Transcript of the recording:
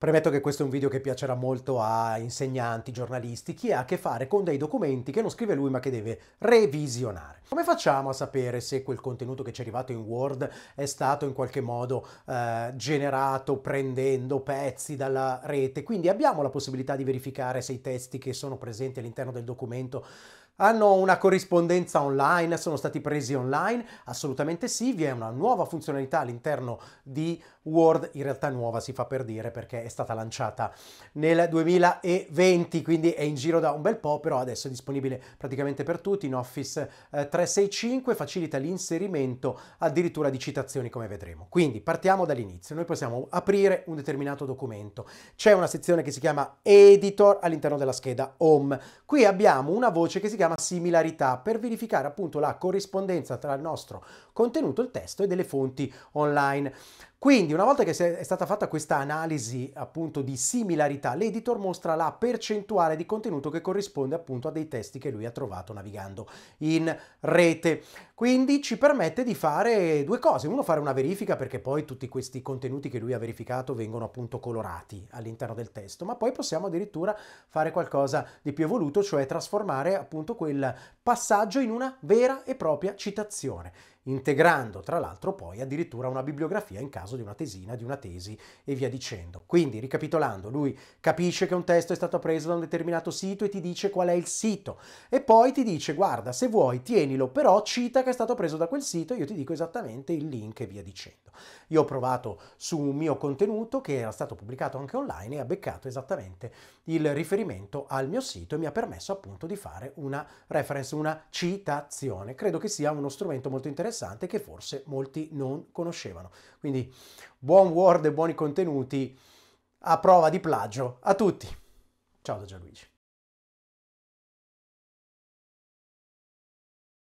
Premetto che questo è un video che piacerà molto a insegnanti, giornalisti, chi ha a che fare con dei documenti che non scrive lui ma che deve revisionare. Come facciamo a sapere se quel contenuto che ci è arrivato in Word è stato in qualche modo eh, generato prendendo pezzi dalla rete? Quindi abbiamo la possibilità di verificare se i testi che sono presenti all'interno del documento hanno una corrispondenza online? Sono stati presi online? Assolutamente sì, vi è una nuova funzionalità all'interno di Word, in realtà nuova si fa per dire perché è stata lanciata nel 2020, quindi è in giro da un bel po', però adesso è disponibile praticamente per tutti in Office 365, eh, facilita l'inserimento addirittura di citazioni come vedremo. Quindi partiamo dall'inizio, noi possiamo aprire un determinato documento. C'è una sezione che si chiama Editor all'interno della scheda Home. Qui abbiamo una voce che si chiama chiama similarità per verificare appunto la corrispondenza tra il nostro contenuto, il testo e delle fonti online. Quindi una volta che è stata fatta questa analisi appunto di similarità, l'editor mostra la percentuale di contenuto che corrisponde appunto a dei testi che lui ha trovato navigando in rete. Quindi ci permette di fare due cose, uno fare una verifica perché poi tutti questi contenuti che lui ha verificato vengono appunto colorati all'interno del testo, ma poi possiamo addirittura fare qualcosa di più evoluto, cioè trasformare appunto quel passaggio in una vera e propria citazione, integrando tra l'altro poi addirittura una bibliografia in caso di una tesina, di una tesi e via dicendo. Quindi, ricapitolando, lui capisce che un testo è stato preso da un determinato sito e ti dice qual è il sito e poi ti dice guarda, se vuoi tienilo, però cita che è stato preso da quel sito, e io ti dico esattamente il link e via dicendo. Io ho provato su un mio contenuto che era stato pubblicato anche online e ha beccato esattamente il riferimento al mio sito e mi ha permesso appunto di fare una reference, una citazione. Credo che sia uno strumento molto interessante che forse molti non conoscevano. Quindi buon Word e buoni contenuti a prova di plagio a tutti. Ciao da Gianluigi.